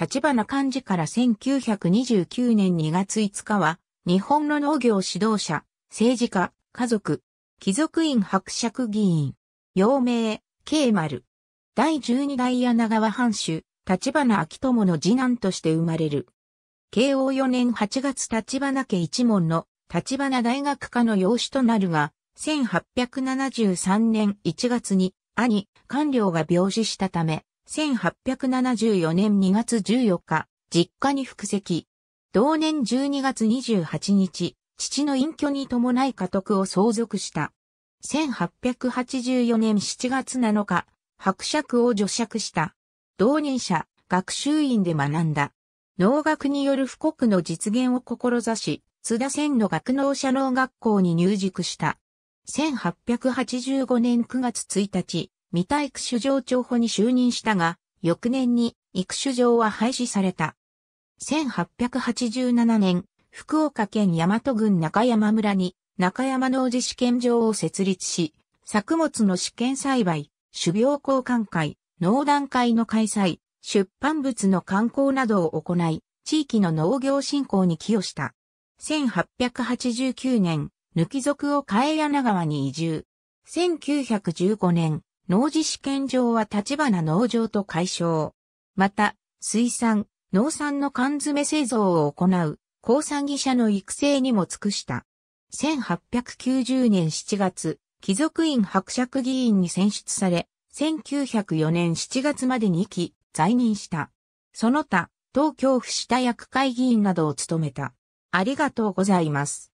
立花幹事から1929年2月5日は、日本の農業指導者、政治家、家族、貴族院伯爵議員、陽明、慶丸。第12代柳川藩主、立花昭友の次男として生まれる。慶応4年8月立花家一門の立花大学科の養子となるが、1873年1月に兄、官僚が病死したため、1874年2月14日、実家に復籍。同年12月28日、父の隠居に伴い家督を相続した。1884年7月7日、伯爵を除爵した。同年者、学習院で学んだ。農学による富国の実現を志し、津田千の学農者農学校に入塾した。1885年9月1日、未た育種場長補に就任したが、翌年に育種場は廃止された。1887年、福岡県大和郡中山村に中山農事試験場を設立し、作物の試験栽培、種苗交換会、農団会の開催、出版物の刊行などを行い、地域の農業振興に寄与した。1889年、抜き族を替え柳川に移住。1915年、農事試験場は立花農場と解消。また、水産、農産の缶詰製造を行う、鉱産技者の育成にも尽くした。1890年7月、貴族院伯爵議員に選出され、1904年7月まで2期、在任した。その他、東京府下役会議員などを務めた。ありがとうございます。